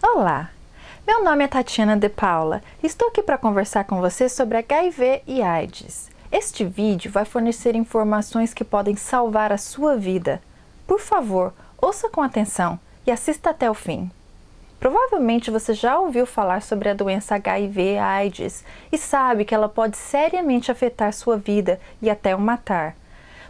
Olá! Meu nome é Tatiana De Paula e estou aqui para conversar com você sobre HIV e AIDS. Este vídeo vai fornecer informações que podem salvar a sua vida. Por favor, ouça com atenção e assista até o fim. Provavelmente você já ouviu falar sobre a doença HIV/AIDS e sabe que ela pode seriamente afetar sua vida e até o matar.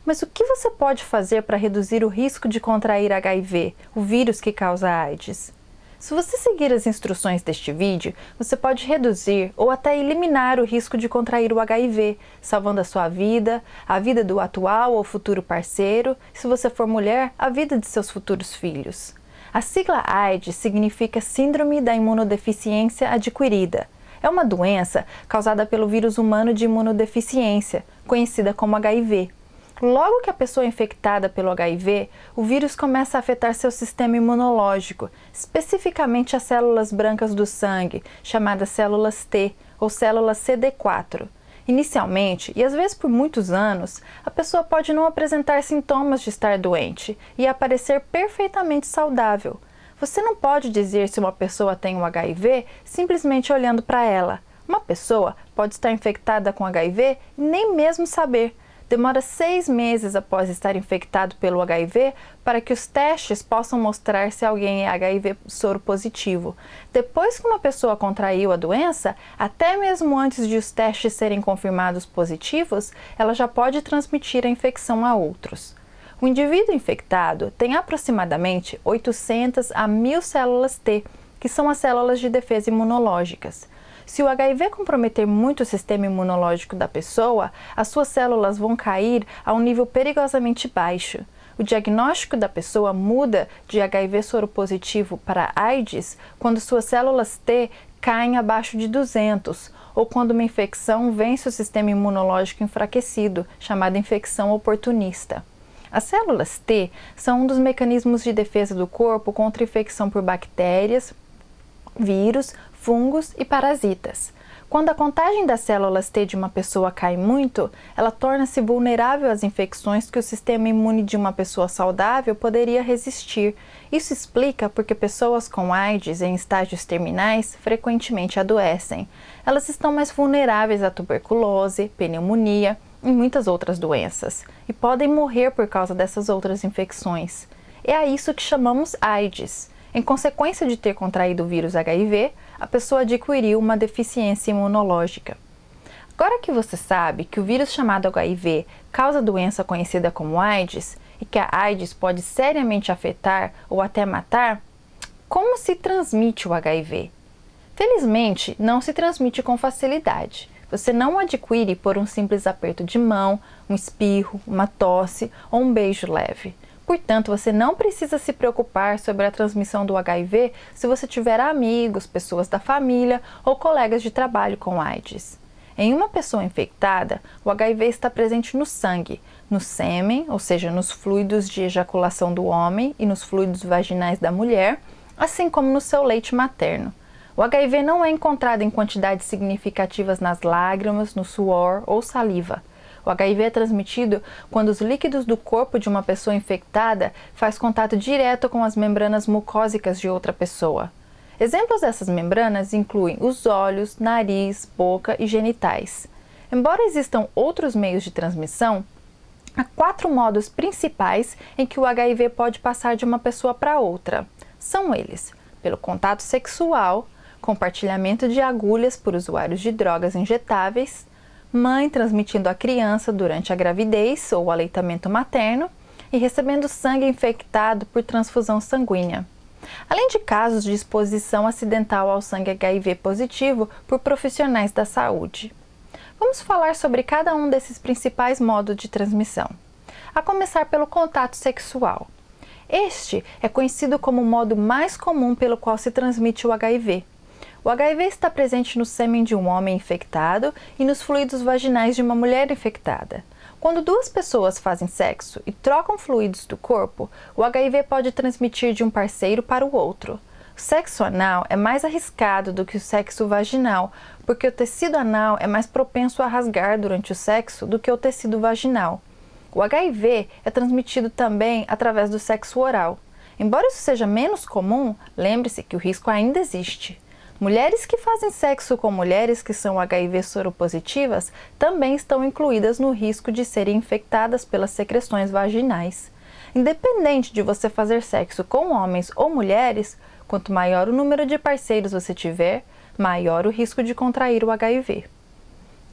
Mas o que você pode fazer para reduzir o risco de contrair HIV, o vírus que causa AIDS? Se você seguir as instruções deste vídeo, você pode reduzir ou até eliminar o risco de contrair o HIV, salvando a sua vida, a vida do atual ou futuro parceiro, se você for mulher, a vida de seus futuros filhos. A sigla AIDS significa Síndrome da Imunodeficiência Adquirida. É uma doença causada pelo vírus humano de imunodeficiência, conhecida como HIV. Logo que a pessoa é infectada pelo HIV, o vírus começa a afetar seu sistema imunológico, especificamente as células brancas do sangue, chamadas células T ou células CD4. Inicialmente, e às vezes por muitos anos, a pessoa pode não apresentar sintomas de estar doente e aparecer perfeitamente saudável. Você não pode dizer se uma pessoa tem o um HIV simplesmente olhando para ela. Uma pessoa pode estar infectada com HIV e nem mesmo saber demora seis meses após estar infectado pelo HIV para que os testes possam mostrar se alguém é HIV soro positivo. Depois que uma pessoa contraiu a doença, até mesmo antes de os testes serem confirmados positivos, ela já pode transmitir a infecção a outros. O indivíduo infectado tem aproximadamente 800 a 1000 células T, que são as células de defesa imunológicas. Se o HIV comprometer muito o sistema imunológico da pessoa, as suas células vão cair a um nível perigosamente baixo. O diagnóstico da pessoa muda de HIV soropositivo para AIDS quando suas células T caem abaixo de 200 ou quando uma infecção vence o sistema imunológico enfraquecido, chamada infecção oportunista. As células T são um dos mecanismos de defesa do corpo contra infecção por bactérias, vírus, fungos e parasitas. Quando a contagem das células T de uma pessoa cai muito, ela torna-se vulnerável às infecções que o sistema imune de uma pessoa saudável poderia resistir. Isso explica porque pessoas com AIDS em estágios terminais frequentemente adoecem. Elas estão mais vulneráveis à tuberculose, pneumonia e muitas outras doenças, e podem morrer por causa dessas outras infecções. É a isso que chamamos AIDS. Em consequência de ter contraído o vírus HIV, a pessoa adquiriu uma deficiência imunológica. Agora que você sabe que o vírus chamado HIV causa doença conhecida como AIDS e que a AIDS pode seriamente afetar ou até matar, como se transmite o HIV? Felizmente, não se transmite com facilidade. Você não adquire por um simples aperto de mão, um espirro, uma tosse ou um beijo leve. Portanto, você não precisa se preocupar sobre a transmissão do HIV se você tiver amigos, pessoas da família ou colegas de trabalho com AIDS. Em uma pessoa infectada, o HIV está presente no sangue, no sêmen, ou seja, nos fluidos de ejaculação do homem e nos fluidos vaginais da mulher, assim como no seu leite materno. O HIV não é encontrado em quantidades significativas nas lágrimas, no suor ou saliva. O HIV é transmitido quando os líquidos do corpo de uma pessoa infectada faz contato direto com as membranas mucósicas de outra pessoa. Exemplos dessas membranas incluem os olhos, nariz, boca e genitais. Embora existam outros meios de transmissão, há quatro modos principais em que o HIV pode passar de uma pessoa para outra. São eles: pelo contato sexual, compartilhamento de agulhas por usuários de drogas injetáveis, mãe transmitindo à criança durante a gravidez ou aleitamento materno e recebendo sangue infectado por transfusão sanguínea. Além de casos de exposição acidental ao sangue HIV positivo por profissionais da saúde. Vamos falar sobre cada um desses principais modos de transmissão. A começar pelo contato sexual. Este é conhecido como o modo mais comum pelo qual se transmite o HIV. O HIV está presente no sêmen de um homem infectado e nos fluidos vaginais de uma mulher infectada. Quando duas pessoas fazem sexo e trocam fluidos do corpo, o HIV pode transmitir de um parceiro para o outro. O sexo anal é mais arriscado do que o sexo vaginal, porque o tecido anal é mais propenso a rasgar durante o sexo do que o tecido vaginal. O HIV é transmitido também através do sexo oral. Embora isso seja menos comum, lembre-se que o risco ainda existe. Mulheres que fazem sexo com mulheres que são HIV soropositivas também estão incluídas no risco de serem infectadas pelas secreções vaginais. Independente de você fazer sexo com homens ou mulheres, quanto maior o número de parceiros você tiver, maior o risco de contrair o HIV.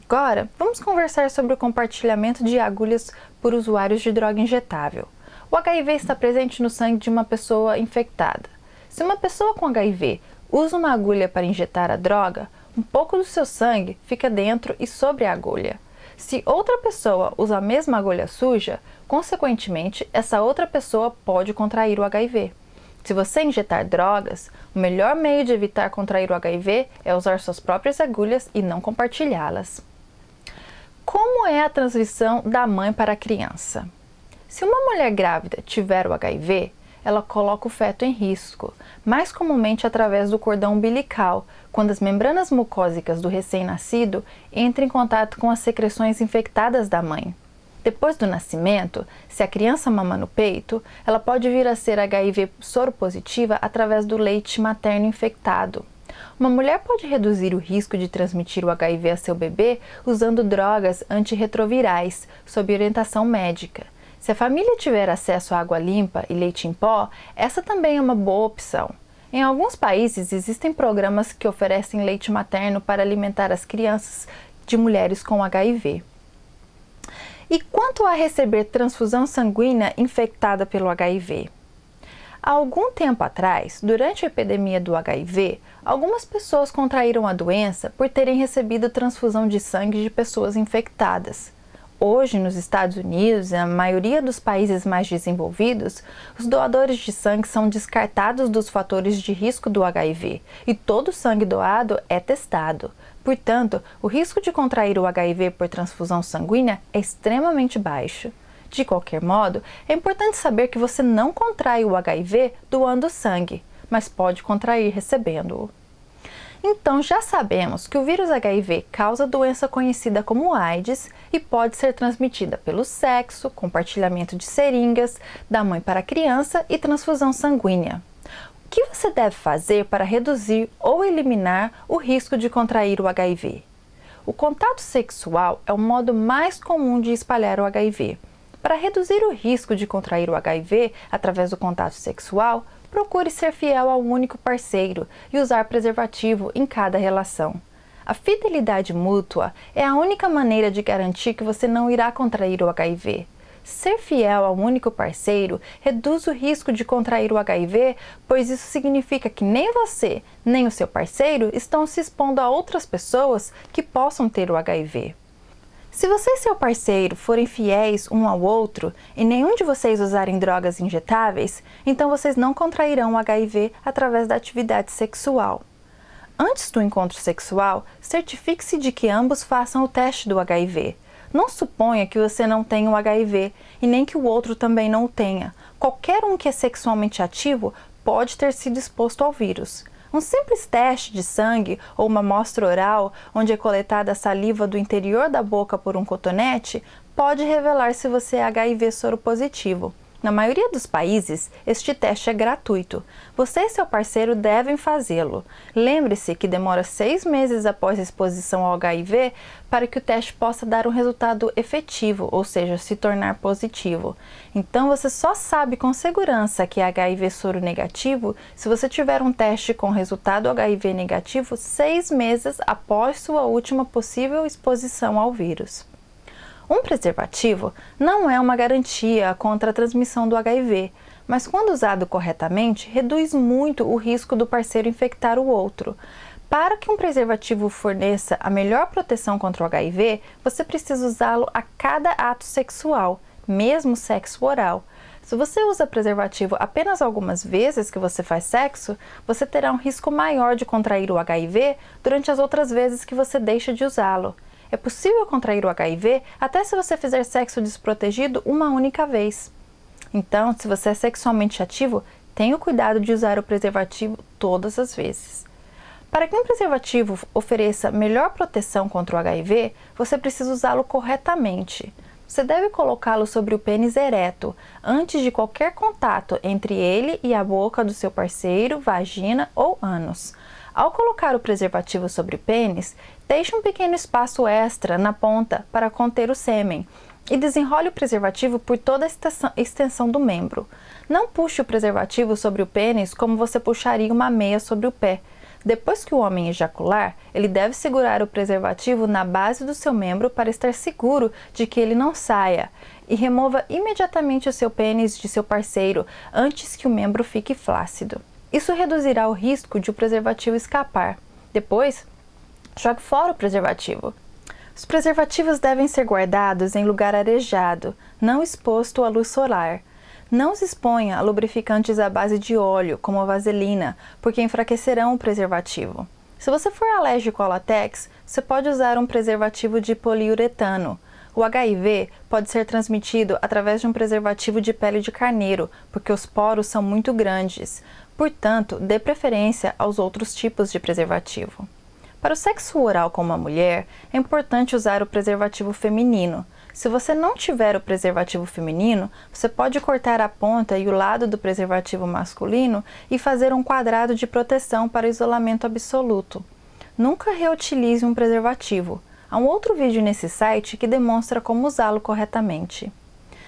Agora, vamos conversar sobre o compartilhamento de agulhas por usuários de droga injetável. O HIV está presente no sangue de uma pessoa infectada. Se uma pessoa com HIV usa uma agulha para injetar a droga, um pouco do seu sangue fica dentro e sobre a agulha. Se outra pessoa usa a mesma agulha suja, consequentemente, essa outra pessoa pode contrair o HIV. Se você injetar drogas, o melhor meio de evitar contrair o HIV é usar suas próprias agulhas e não compartilhá-las. Como é a transmissão da mãe para a criança? Se uma mulher grávida tiver o HIV, ela coloca o feto em risco, mais comumente através do cordão umbilical, quando as membranas mucósicas do recém-nascido entram em contato com as secreções infectadas da mãe. Depois do nascimento, se a criança mama no peito, ela pode vir a ser HIV soropositiva através do leite materno infectado. Uma mulher pode reduzir o risco de transmitir o HIV a seu bebê usando drogas antirretrovirais, sob orientação médica. Se a família tiver acesso a água limpa e leite em pó, essa também é uma boa opção. Em alguns países existem programas que oferecem leite materno para alimentar as crianças de mulheres com HIV. E quanto a receber transfusão sanguínea infectada pelo HIV? Há algum tempo atrás, durante a epidemia do HIV, algumas pessoas contraíram a doença por terem recebido transfusão de sangue de pessoas infectadas. Hoje, nos Estados Unidos e a maioria dos países mais desenvolvidos, os doadores de sangue são descartados dos fatores de risco do HIV e todo o sangue doado é testado. Portanto, o risco de contrair o HIV por transfusão sanguínea é extremamente baixo. De qualquer modo, é importante saber que você não contrai o HIV doando sangue, mas pode contrair recebendo-o. Então já sabemos que o vírus HIV causa doença conhecida como AIDS e pode ser transmitida pelo sexo, compartilhamento de seringas, da mãe para a criança e transfusão sanguínea. O que você deve fazer para reduzir ou eliminar o risco de contrair o HIV? O contato sexual é o modo mais comum de espalhar o HIV. Para reduzir o risco de contrair o HIV através do contato sexual, procure ser fiel ao único parceiro e usar preservativo em cada relação. A fidelidade mútua é a única maneira de garantir que você não irá contrair o HIV. Ser fiel ao único parceiro reduz o risco de contrair o HIV, pois isso significa que nem você, nem o seu parceiro estão se expondo a outras pessoas que possam ter o HIV. Se você e seu parceiro forem fiéis um ao outro e nenhum de vocês usarem drogas injetáveis, então vocês não contrairão o HIV através da atividade sexual. Antes do encontro sexual, certifique-se de que ambos façam o teste do HIV. Não suponha que você não tenha o HIV e nem que o outro também não o tenha. Qualquer um que é sexualmente ativo pode ter sido exposto ao vírus. Um simples teste de sangue ou uma amostra oral, onde é coletada a saliva do interior da boca por um cotonete, pode revelar se você é HIV soro positivo. Na maioria dos países, este teste é gratuito. Você e seu parceiro devem fazê-lo. Lembre-se que demora seis meses após a exposição ao HIV para que o teste possa dar um resultado efetivo, ou seja, se tornar positivo. Então você só sabe com segurança que é HIV soro negativo se você tiver um teste com resultado HIV negativo seis meses após sua última possível exposição ao vírus. Um preservativo não é uma garantia contra a transmissão do HIV, mas quando usado corretamente, reduz muito o risco do parceiro infectar o outro. Para que um preservativo forneça a melhor proteção contra o HIV, você precisa usá-lo a cada ato sexual, mesmo sexo oral. Se você usa preservativo apenas algumas vezes que você faz sexo, você terá um risco maior de contrair o HIV durante as outras vezes que você deixa de usá-lo. É possível contrair o HIV até se você fizer sexo desprotegido uma única vez. Então, se você é sexualmente ativo, tenha o cuidado de usar o preservativo todas as vezes. Para que um preservativo ofereça melhor proteção contra o HIV, você precisa usá-lo corretamente. Você deve colocá-lo sobre o pênis ereto, antes de qualquer contato entre ele e a boca do seu parceiro, vagina ou ânus. Ao colocar o preservativo sobre o pênis, Deixe um pequeno espaço extra na ponta para conter o sêmen e desenrole o preservativo por toda a extensão do membro. Não puxe o preservativo sobre o pênis como você puxaria uma meia sobre o pé. Depois que o homem ejacular, ele deve segurar o preservativo na base do seu membro para estar seguro de que ele não saia e remova imediatamente o seu pênis de seu parceiro antes que o membro fique flácido. Isso reduzirá o risco de o preservativo escapar. Depois, Jogue fora o preservativo. Os preservativos devem ser guardados em lugar arejado, não exposto à luz solar. Não se exponha a lubrificantes à base de óleo, como a vaselina, porque enfraquecerão o preservativo. Se você for alérgico ao latex, você pode usar um preservativo de poliuretano. O HIV pode ser transmitido através de um preservativo de pele de carneiro, porque os poros são muito grandes. Portanto, dê preferência aos outros tipos de preservativo. Para o sexo oral com uma mulher, é importante usar o preservativo feminino. Se você não tiver o preservativo feminino, você pode cortar a ponta e o lado do preservativo masculino e fazer um quadrado de proteção para isolamento absoluto. Nunca reutilize um preservativo. Há um outro vídeo nesse site que demonstra como usá-lo corretamente.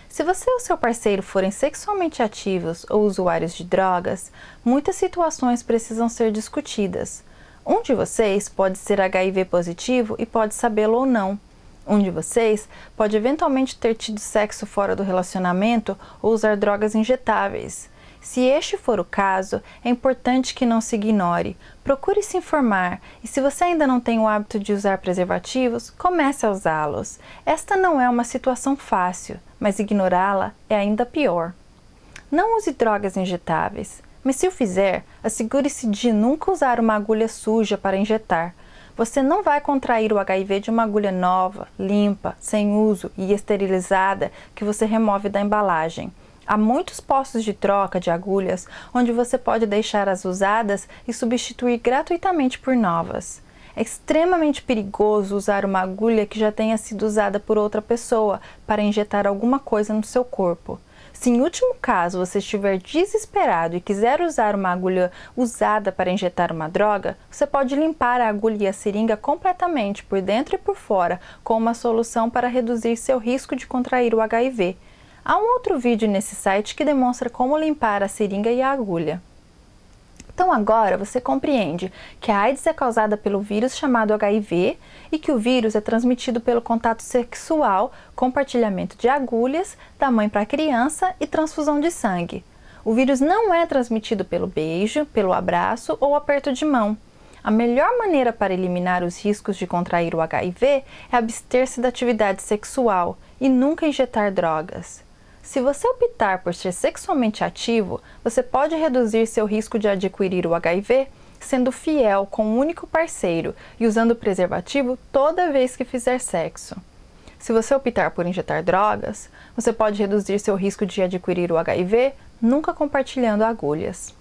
Se você ou seu parceiro forem sexualmente ativos ou usuários de drogas, muitas situações precisam ser discutidas. Um de vocês pode ser HIV positivo e pode sabê-lo ou não. Um de vocês pode eventualmente ter tido sexo fora do relacionamento ou usar drogas injetáveis. Se este for o caso, é importante que não se ignore. Procure se informar e, se você ainda não tem o hábito de usar preservativos, comece a usá-los. Esta não é uma situação fácil, mas ignorá-la é ainda pior. Não use drogas injetáveis. Mas se o fizer, assegure-se de nunca usar uma agulha suja para injetar. Você não vai contrair o HIV de uma agulha nova, limpa, sem uso e esterilizada que você remove da embalagem. Há muitos postos de troca de agulhas onde você pode deixar as usadas e substituir gratuitamente por novas. É extremamente perigoso usar uma agulha que já tenha sido usada por outra pessoa para injetar alguma coisa no seu corpo. Se em último caso você estiver desesperado e quiser usar uma agulha usada para injetar uma droga, você pode limpar a agulha e a seringa completamente por dentro e por fora com uma solução para reduzir seu risco de contrair o HIV. Há um outro vídeo nesse site que demonstra como limpar a seringa e a agulha. Então agora você compreende que a AIDS é causada pelo vírus chamado HIV e que o vírus é transmitido pelo contato sexual, compartilhamento de agulhas da mãe para a criança e transfusão de sangue. O vírus não é transmitido pelo beijo, pelo abraço ou aperto de mão. A melhor maneira para eliminar os riscos de contrair o HIV é abster-se da atividade sexual e nunca injetar drogas. Se você optar por ser sexualmente ativo, você pode reduzir seu risco de adquirir o HIV sendo fiel com um único parceiro e usando preservativo toda vez que fizer sexo. Se você optar por injetar drogas, você pode reduzir seu risco de adquirir o HIV nunca compartilhando agulhas.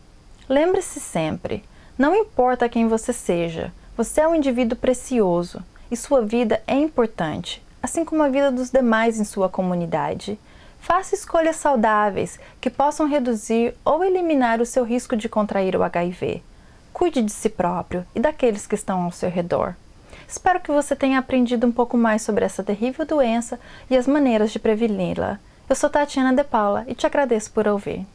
Lembre-se sempre: não importa quem você seja, você é um indivíduo precioso e sua vida é importante, assim como a vida dos demais em sua comunidade. Faça escolhas saudáveis que possam reduzir ou eliminar o seu risco de contrair o HIV. Cuide de si próprio e daqueles que estão ao seu redor. Espero que você tenha aprendido um pouco mais sobre essa terrível doença e as maneiras de preveni-la. Eu sou Tatiana De Paula e te agradeço por ouvir.